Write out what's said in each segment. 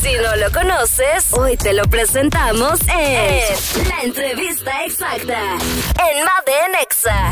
Si no lo conoces, hoy te lo presentamos en La Entrevista Exacta en Made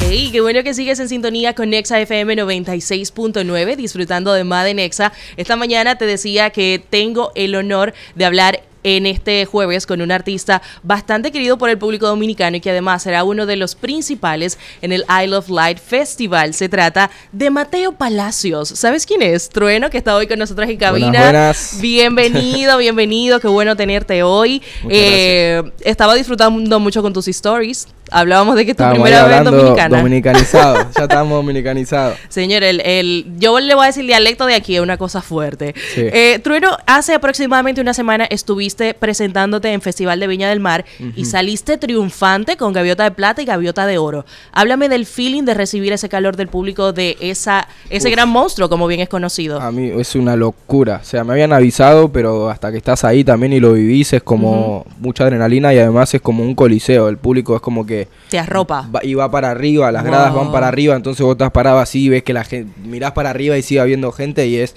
Y Hey, qué bueno que sigues en sintonía con Nexa FM 96.9, disfrutando de Made Nexa. Esta mañana te decía que tengo el honor de hablar en este jueves con un artista bastante querido por el público dominicano y que además será uno de los principales en el Isle of Light Festival. Se trata de Mateo Palacios. ¿Sabes quién es? Trueno, que está hoy con nosotros en cabina. Bienvenido, bienvenido. Qué bueno tenerte hoy. Eh, estaba disfrutando mucho con tus stories hablábamos de que es tu primera vez dominicana. Dominicanizado, ya estamos dominicanizados. Señor, el, el, yo le voy a decir el dialecto de aquí, es una cosa fuerte. Truero, eh, Trueno, hace aproximadamente una semana estuviste presentándote en Festival de Viña del Mar y saliste triunfante con Gaviota de Plata y Gaviota de Oro. Háblame del feeling de recibir ese calor del público de esa, ese gran monstruo, como bien es conocido. A mí es una locura. O sea, me habían avisado, pero hasta que estás ahí también y lo vivís es como mucha adrenalina y además es como un coliseo. El público es como que te arropa. y va para arriba, las gradas van para arriba, entonces vos estás parado así y ves que la gente... Mirás para arriba y sigue viendo gente y es...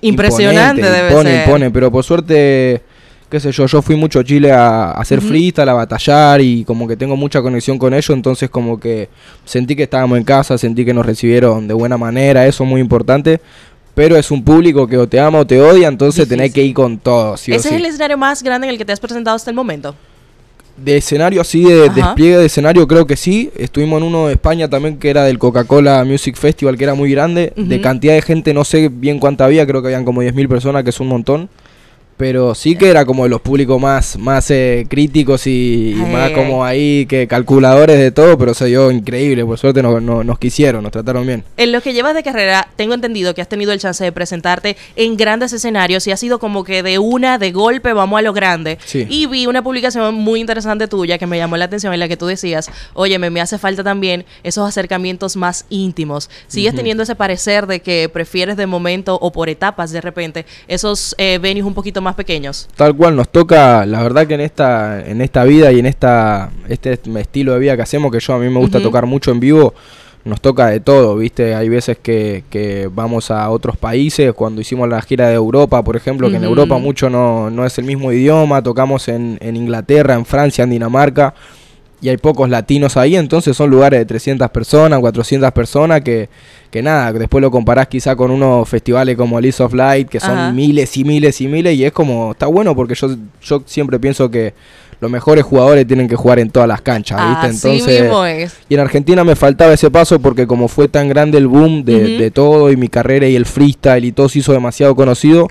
Impresionante debe impone, Impone, pero por suerte, qué sé yo, yo fui mucho a Chile a, hacer freestyle, a batallar y como que tengo mucha conexión con ellos, entonces como que sentí que estábamos en casa, sentí que nos recibieron de buena manera, eso es muy importante, pero es un público que o te ama o te odia, entonces tenés que ir con todo. ¿Ese es el escenario más grande en el que te has presentado hasta el momento? de escenario así, de despliegue de escenario, creo que sí. Estuvimos en uno de España también que era del Coca-Cola Music Festival, que era muy grande. De cantidad de gente, no sé bien cuánta había, creo que habían como 10.000 personas, que es un montón pero sí que era como los públicos más, más eh, críticos y, más como ahí que calculadores de todo, pero se dio increíble, por suerte nos, nos, nos, quisieron, nos trataron bien. En lo que llevas de carrera, tengo entendido que has tenido el chance de presentarte en grandes escenarios y ha sido como que de una, de golpe, vamos a lo grande. Y vi una publicación muy interesante tuya que me llamó la atención en la que tú decías, oye, me hace falta también esos acercamientos más íntimos. Sigues teniendo ese parecer de que prefieres de momento o por etapas de repente esos eh, venues un poquito más pequeños. Tal cual nos toca, la verdad que en esta, en esta vida y en esta, este estilo de vida que hacemos, que yo a mí me gusta tocar mucho en vivo, nos toca de todo, ¿viste? Hay veces que, vamos a otros países, cuando hicimos la gira de Europa, por ejemplo, que en Europa mucho no, no, es el mismo idioma, tocamos en, en Inglaterra, en Francia, en Dinamarca y hay pocos latinos ahí, entonces son lugares de 300 personas, 400 personas que, que nada, después lo comparás quizá con unos festivales como Lease of Light, que son miles y miles y miles, y es como, está bueno porque yo, yo siempre pienso que los mejores jugadores tienen que jugar en todas las canchas, ah, ¿viste? entonces, y en Argentina me faltaba ese paso porque como fue tan grande el boom de, de todo y mi carrera y el freestyle y todo se hizo demasiado conocido,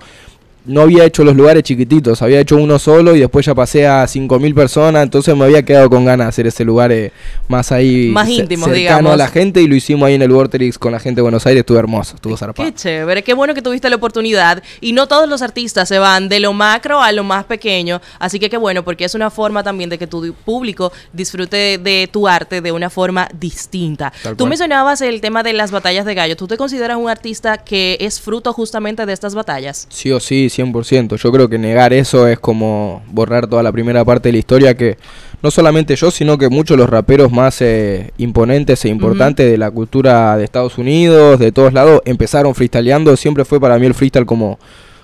no había hecho los lugares chiquititos, había hecho uno solo y después ya pasé a 5.000 personas, entonces me había quedado con ganas de hacer ese lugar eh, más ahí, más íntimo, cercano a la gente y lo hicimos ahí en el Vorterix con la gente de Buenos Aires, estuvo hermoso, estuvo zarpado. Qué chévere, qué bueno que tuviste la oportunidad y no todos los artistas se van de lo macro a lo más pequeño, así que qué bueno porque es una forma también de que tu público disfrute de tu arte de una forma distinta. Tú mencionabas el tema de las batallas de gallo, ¿tú te consideras un artista que es fruto justamente de estas batallas? Sí o sí, 100%. Yo creo que negar eso es como borrar toda la primera parte de la historia que no solamente yo, sino que muchos de los raperos más eh, imponentes e importantes de la cultura de Estados Unidos, de todos lados, empezaron freestyleando. Siempre fue para mí el freestyle como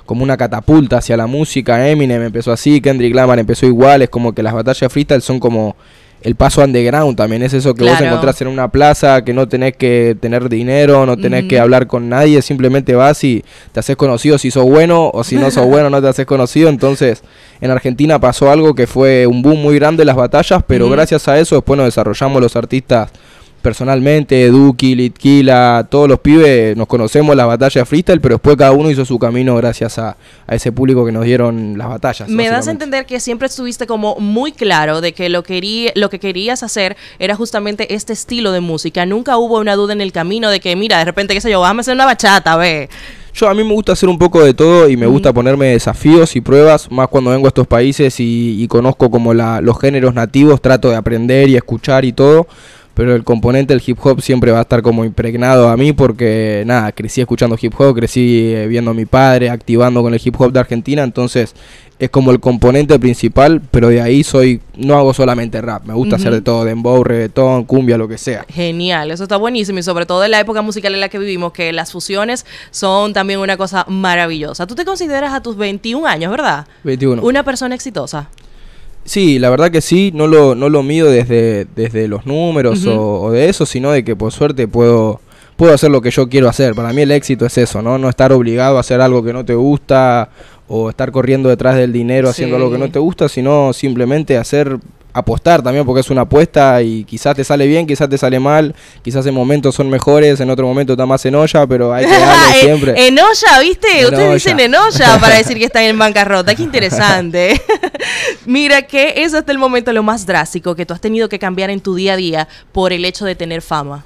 como una catapulta hacia la música. Eminem empezó así, Kendrick Lamar empezó igual. Es como que las batallas freestyle son como el paso underground también es eso que vos encontrás en una plaza, que no tenés que tener dinero, no tenés que hablar con nadie, simplemente vas y te haces conocido si sos bueno o si no sos bueno no te haces conocido. Entonces, en Argentina pasó algo que fue un boom muy grande las batallas, pero gracias a eso después nos desarrollamos los artistas personalmente, Duki, Litquila, todos los pibes nos conocemos la batalla freestyle, pero después cada uno hizo su camino gracias a, a ese público que nos dieron las batallas. Me das a entender que siempre estuviste como muy claro de que lo, querí, lo que querías hacer era justamente este estilo de música. Nunca hubo una duda en el camino de que, mira, de repente, qué sé yo, vamos a hacer una bachata, ve. Yo a mí me gusta hacer un poco de todo y me gusta ponerme desafíos y pruebas, más cuando vengo a estos países y, y conozco como los géneros nativos, trato de aprender y escuchar y todo pero el componente del hip hop siempre va a estar como impregnado a mí porque nada, crecí escuchando hip hop, crecí eh, viendo a mi padre activando con el hip hop de Argentina, entonces es como el componente principal, pero de ahí soy no hago solamente rap, me gusta hacer de todo, dembow, reggaetón, cumbia, lo que sea. Genial, eso está buenísimo y sobre todo en la época musical en la que vivimos que las fusiones son también una cosa maravillosa. Tú te consideras a tus 21 años, ¿verdad? 21. Una persona exitosa. Sí, la verdad que sí, no lo, no lo mido desde, desde los números o, de eso, sino de que por suerte puedo, puedo hacer lo que yo quiero hacer. Para mí el éxito es eso, ¿no? No estar obligado a hacer algo que no te gusta o estar corriendo detrás del dinero haciendo algo que no te gusta, sino simplemente hacer apostar también porque es una apuesta y quizás te sale bien, quizás te sale mal, quizás en momentos son mejores, en otro momento está más en olla, pero hay que darle siempre. en olla, ¿viste? Ustedes dicen en olla para decir que están en bancarrota, qué interesante. Mira, que es hasta el momento lo más drástico que tú has tenido que cambiar en tu día a día por el hecho de tener fama?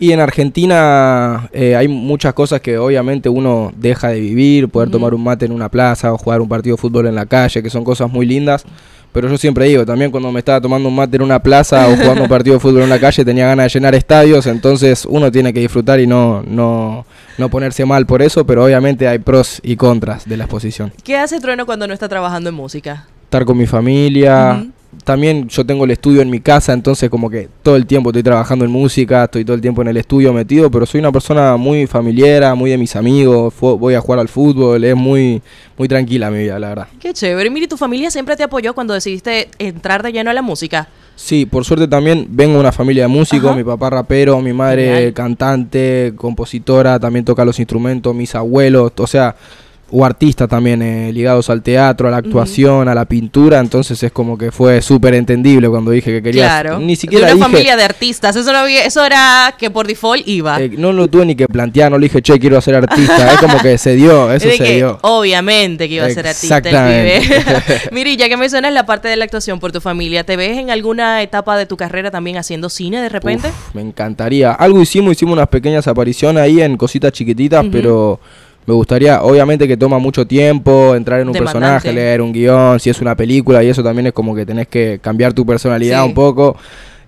Y en Argentina eh, hay muchas cosas que obviamente uno deja de vivir, poder tomar un mate en una plaza o jugar un partido de fútbol en la calle, que son cosas muy lindas. Pero yo siempre digo, también cuando me estaba tomando un mate en una plaza o jugando un partido de fútbol en la calle, tenía ganas de llenar estadios, entonces uno tiene que disfrutar y no, no, no ponerse mal por eso, pero obviamente hay pros y contras de la exposición. ¿Qué hace Trueno cuando no está trabajando en música? estar con mi familia. También yo tengo el estudio en mi casa, entonces como que todo el tiempo estoy trabajando en música, estoy todo el tiempo en el estudio metido, pero soy una persona muy familiera, muy de mis amigos, voy a jugar al fútbol, es muy, muy tranquila mi vida, la verdad. Qué chévere. miri, ¿tu familia siempre te apoyó cuando decidiste entrar de lleno a la música? Sí, por suerte también vengo de una familia de músicos, mi papá rapero, mi madre cantante, compositora, también toca los instrumentos, mis abuelos, o sea, o artistas también eh, ligados al teatro, a la actuación, a la pintura, entonces es como que fue súper entendible cuando dije que quería... Claro. Ni siquiera... De una familia de artistas, eso, eso era que por default iba. Eh, no lo tuve ni que plantear, no le dije, che, quiero ser artista, es como que se dio, eso se dio. Obviamente que iba a ser artista ya que mencionas la parte de la actuación por tu familia, ¿te ves en alguna etapa de tu carrera también haciendo cine de repente? me encantaría. Algo hicimos, hicimos unas pequeñas apariciones ahí en cositas chiquititas, pero me gustaría, obviamente que toma mucho tiempo entrar en un personaje, leer un guión, si es una película y eso también es como que tenés que cambiar tu personalidad un poco.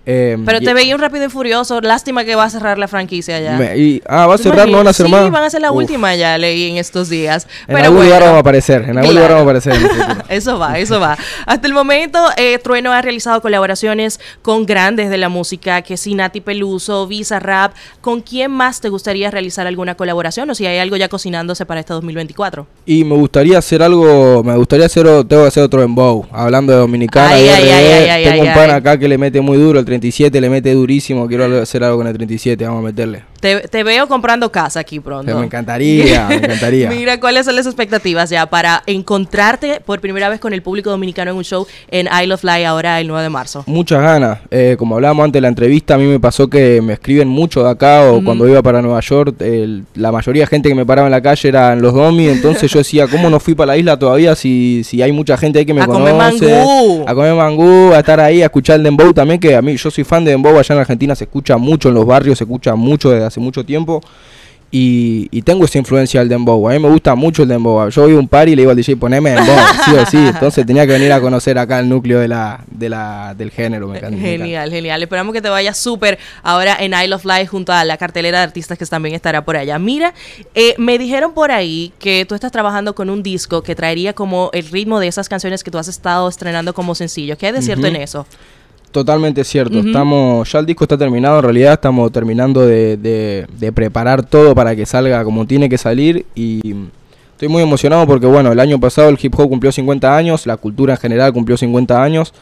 Em, Pero te e veía un rápido y furioso. Lástima que va a cerrar la franquicia ya. y, ah, va a cerrar, no van a sí, van a ser la última ya, leí en estos días. En algún lugar van a aparecer, en a aparecer. eso va, eso va. Hasta el momento, eh, Trueno ha realizado colaboraciones con grandes de la música, que Sinati Peluso, Visa Rap, ¿con quién más te gustaría realizar alguna colaboración o si hay algo ya cocinándose para este 2024? Y me gustaría hacer algo, me gustaría hacer, tengo que hacer otro en Bow, hablando de Dominicana. E, tengo un pan acá que le mete muy duro el 37 le mete durísimo, quiero hacer algo con el 37, vamos a meterle. Te, veo comprando casa aquí pronto. me encantaría, me encantaría. Mira, ¿cuáles son las expectativas ya para encontrarte por primera vez con el público dominicano en un show en Isle of Fly ahora el 9 de marzo? Muchas ganas. Eh, como hablábamos antes de la entrevista, a mí me pasó que me escriben mucho de acá o cuando iba para Nueva York, la mayoría de gente que me paraba en la calle eran los domi, entonces yo decía, ¿cómo no fui para la isla todavía si, si hay mucha gente ahí que me a Comer mangú. A comer mangú, a estar ahí, a escuchar el dembow también, que a mí yo soy fan de dembow, allá en Argentina se escucha mucho en los barrios, se escucha mucho las hace mucho tiempo. Y, tengo esa influencia del dembow. A mí me gusta mucho el dembow. Yo voy a un par y le digo al DJ, poneme dembow, sí o sí. Entonces tenía que venir a conocer acá el núcleo de la, de la, del género. genial, genial. Esperamos que te vaya súper ahora en Isle of life junto a la cartelera de artistas que también estará por allá. Mira, eh, me dijeron por ahí que tú estás trabajando con un disco que traería como el ritmo de esas canciones que tú has estado estrenando como sencillo. ¿Qué hay de cierto en eso? Totalmente cierto. Estamos, ya el disco está terminado, en realidad estamos terminando de, preparar todo para que salga como tiene que salir y estoy muy emocionado porque bueno, el año pasado el hip hop cumplió 50 años, la cultura en general cumplió 50 años.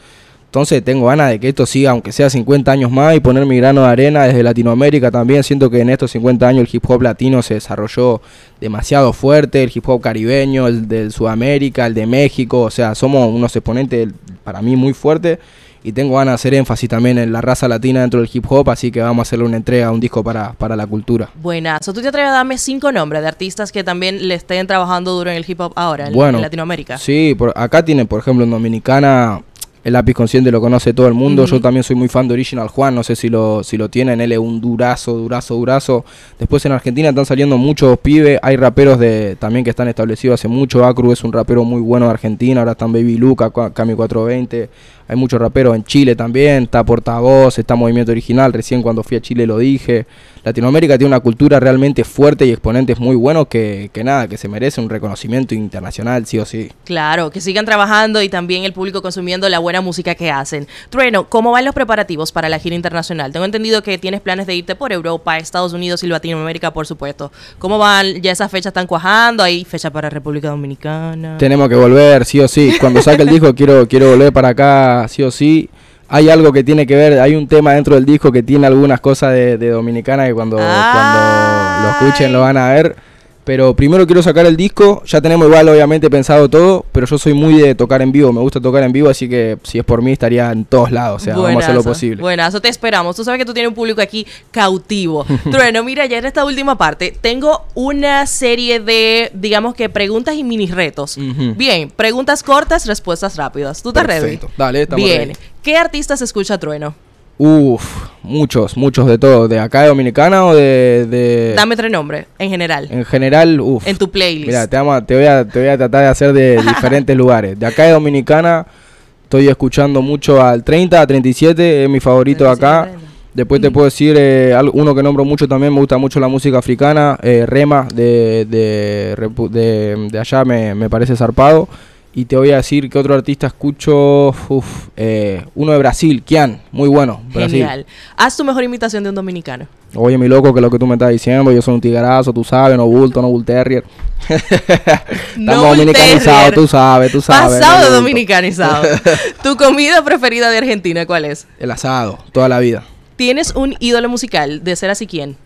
Entonces tengo ganas de que esto siga, aunque sea 50 años más, y poner mi grano de arena desde Latinoamérica también. Siento que en estos 50 años el hip hop latino se desarrolló demasiado fuerte, el hip hop caribeño, el de Sudamérica, el de México, o sea, somos unos exponentes para mí muy fuertes y tengo ganas de hacer énfasis también en la raza latina dentro del hip hop, así que vamos a hacerle una entrega, un disco para, para la cultura. Buenazo. ¿Tú te atreves a darme cinco nombres de artistas que también le estén trabajando duro en el hip hop ahora, en, bueno, Latinoamérica? Sí, acá tiene por ejemplo, en Dominicana el lápiz consciente lo conoce todo el mundo. Yo también soy muy fan de Original Juan. No sé si lo, si lo tienen. Él es un durazo, durazo, durazo. Después en Argentina están saliendo muchos pibes. Hay raperos de también que están establecidos hace mucho. Acru es un rapero muy bueno de Argentina. Ahora están Baby Luca, Cami 420. Hay muchos raperos en Chile también. Está Portavoz, está Movimiento Original. Recién cuando fui a Chile lo dije. Latinoamérica tiene una cultura realmente fuerte y exponentes muy buenos que, que nada, que se merece un reconocimiento internacional, sí o sí. Claro, que sigan trabajando y también el público consumiendo la buena música que hacen. Trueno, ¿cómo van los preparativos para la gira internacional? Tengo entendido que tienes planes de irte por Europa, Estados Unidos y Latinoamérica, por supuesto. ¿Cómo van? Ya esas fechas están cuajando, hay fecha para República Dominicana. Tenemos que volver, sí o sí. Cuando saque el disco quiero, quiero volver para acá, sí o sí hay algo que tiene que ver, hay un tema dentro del disco que tiene algunas cosas de, Dominicana que cuando, lo escuchen lo van a ver. Pero primero quiero sacar el disco, ya tenemos igual obviamente pensado todo, pero yo soy muy de tocar en vivo, me gusta tocar en vivo, así que si es por mí estaría en todos lados, o sea, vamos a hacer lo posible. eso te esperamos, tú sabes que tú tienes un público aquí cautivo. Trueno, mira, ya en esta última parte tengo una serie de, digamos que preguntas y mini retos. Bien, preguntas cortas, respuestas rápidas. ¿Tú te Perfecto. Dale, estamos Bien, ¿Qué artistas escucha Trueno? Uf, muchos, muchos de todo. ¿De acá de Dominicana o de, Dame tres nombres, en general. En general, uf. En tu playlist. Mira, te, voy a, tratar de hacer de diferentes lugares. De acá de Dominicana estoy escuchando mucho al 30, al 37, es mi favorito de acá. Después te mm. puedo decir eh, uno que nombro mucho también, me gusta mucho la música africana, eh, Rema de, de, allá me, parece zarpado. Y te voy a decir que otro artista escucho. Uf, eh, uno de Brasil, Kian. Muy bueno. Genial. Haz tu mejor imitación de un dominicano. Oye, mi loco, que lo que tú me estás diciendo, yo soy un tigarazo, tú sabes, no bulto, no bull terrier. Estamos dominicanizado, tú sabes, tú sabes. Pasado dominicanizado. ¿Tu comida preferida de Argentina cuál es? El asado, toda la vida. ¿Tienes un ídolo musical? De ser así, ¿quién?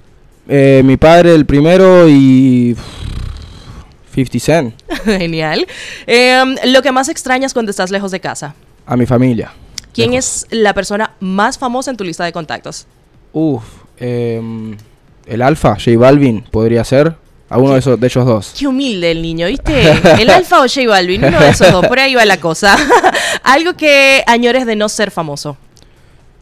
Eh, mi padre, el primero, y 50 Cent. Genial. Em, lo que más extrañas cuando estás lejos de casa. A mi familia. ¿Quién es la persona más famosa en tu lista de contactos? Uf, em, el Alfa, J Balvin, podría ser. A uno de, esos, de ellos dos. Qué humilde el niño, ¿viste? El Alfa o J Balvin, uno de esos dos. Por ahí va la cosa. Algo que añores de no ser famoso.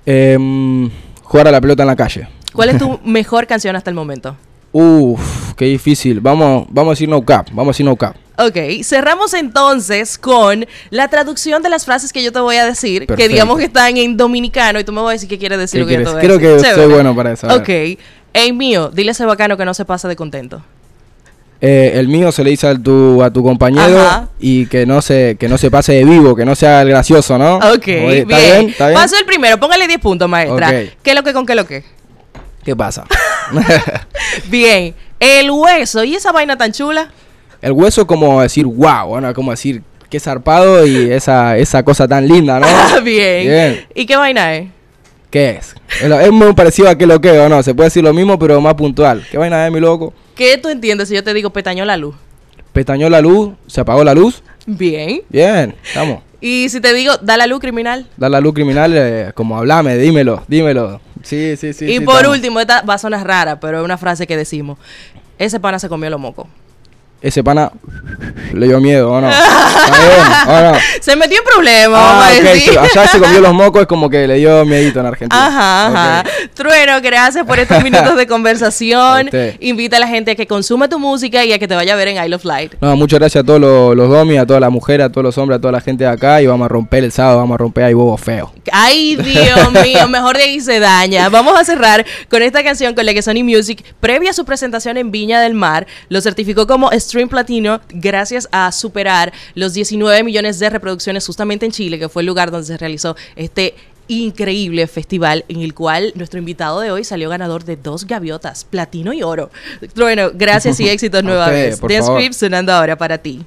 Em, jugar a la pelota en la calle. ¿Cuál es tu mejor canción hasta el momento? Uf, qué difícil. Vamos, vamos a decir no cap, vamos a decir no cap. Ok, cerramos entonces con la traducción de las frases que yo te voy a decir, que digamos que están en dominicano y tú me vas a decir qué quiere decir Creo que estoy bueno para eso. Ok, el mío, dile a ese bacano que no se pasa de contento. Eh, el mío se le dice a tu, a tu compañero y que no, se, que no se pase de vivo, que no sea gracioso, ¿no? Ok, bien. Paso el primero, póngale 10 puntos, maestra. ¿Qué lo que con qué lo que? ¿Qué pasa? Bien, el hueso, ¿y esa vaina tan chula? El hueso como decir, wow, como decir, que zarpado y esa, esa cosa tan linda, ¿no? bien. ¿Y qué vaina es? ¿Qué es? Es muy parecido a que lo que, ¿o no? Se puede decir lo mismo, pero más puntual. ¿Qué vaina es, mi loco? ¿Qué tú entiendes si yo te digo petañó la luz? Petañó la luz, se apagó la luz. Bien. Bien, estamos. Y si te digo, da la luz criminal. Da la luz criminal, eh, como hablame, dímelo, dímelo. Sí, sí, sí. Y por último, esta va a sonar rara, pero es una frase que decimos. Ese pana se comió lo moco ese pana le dio miedo, ¿o no? Se metió en problemas, ah, Allá se comió los mocos, es como que le dio miedito en Argentina. Ajá, ajá. Trueno, gracias por estos minutos de conversación. Invita a la gente a que consuma tu música y a que te vaya a ver en Isle of Light. No, muchas gracias a todos los, los a todas las mujeres, a todos los hombres, a toda la gente de acá. Y vamos a romper el sábado, vamos a romper ahí bobo feo. Ay, Dios mío, mejor de ahí se daña. Vamos a cerrar con esta canción con la que Sony Music, previa a su presentación en Viña del Mar, lo certificó como Stream Platino gracias a superar los 19 millones de reproducciones justamente en Chile, que fue el lugar donde se realizó este increíble festival en el cual nuestro invitado de hoy salió ganador de dos gaviotas, platino y oro. Bueno, gracias y éxitos nuevamente. Dance sonando ahora para ti.